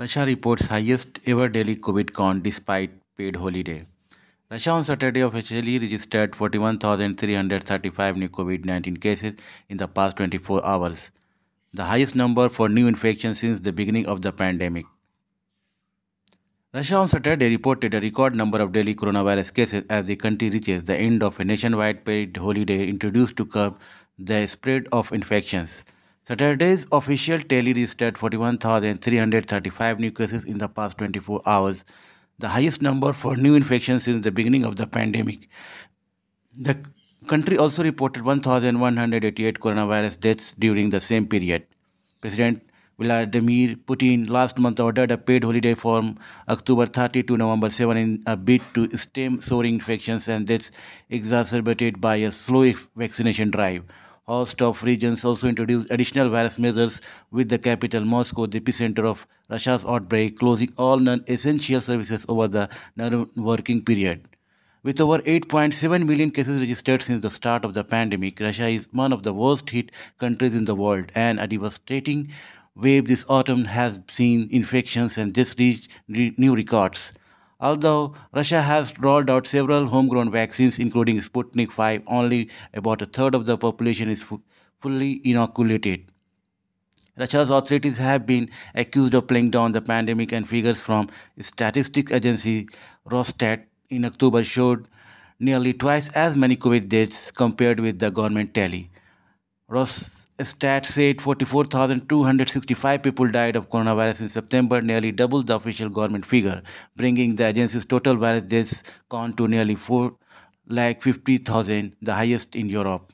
Russia reports highest ever daily COVID count despite paid holiday. Russia on Saturday officially registered 41,335 new COVID 19 cases in the past 24 hours, the highest number for new infections since the beginning of the pandemic. Russia on Saturday reported a record number of daily coronavirus cases as the country reaches the end of a nationwide paid holiday introduced to curb the spread of infections. Saturday's official tally registered 41,335 new cases in the past 24 hours, the highest number for new infections since the beginning of the pandemic. The country also reported 1,188 coronavirus deaths during the same period. President Vladimir Putin last month ordered a paid holiday from October 30 to November 7 in a bid to stem soaring infections and deaths exacerbated by a slow vaccination drive host of regions also introduced additional virus measures with the capital Moscow, the epicenter of Russia's outbreak, closing all non-essential services over the non-working period. With over 8.7 million cases registered since the start of the pandemic, Russia is one of the worst hit countries in the world, and a devastating wave this autumn has seen infections and just reached new records. Although Russia has rolled out several homegrown vaccines, including Sputnik V, only about a third of the population is fully inoculated. Russia's authorities have been accused of playing down the pandemic, and figures from statistics agency Rostat in October showed nearly twice as many COVID deaths compared with the government tally. Ros Stats said 44,265 people died of coronavirus in September, nearly double the official government figure, bringing the agency's total virus deaths count to nearly 4 50,000, the highest in Europe.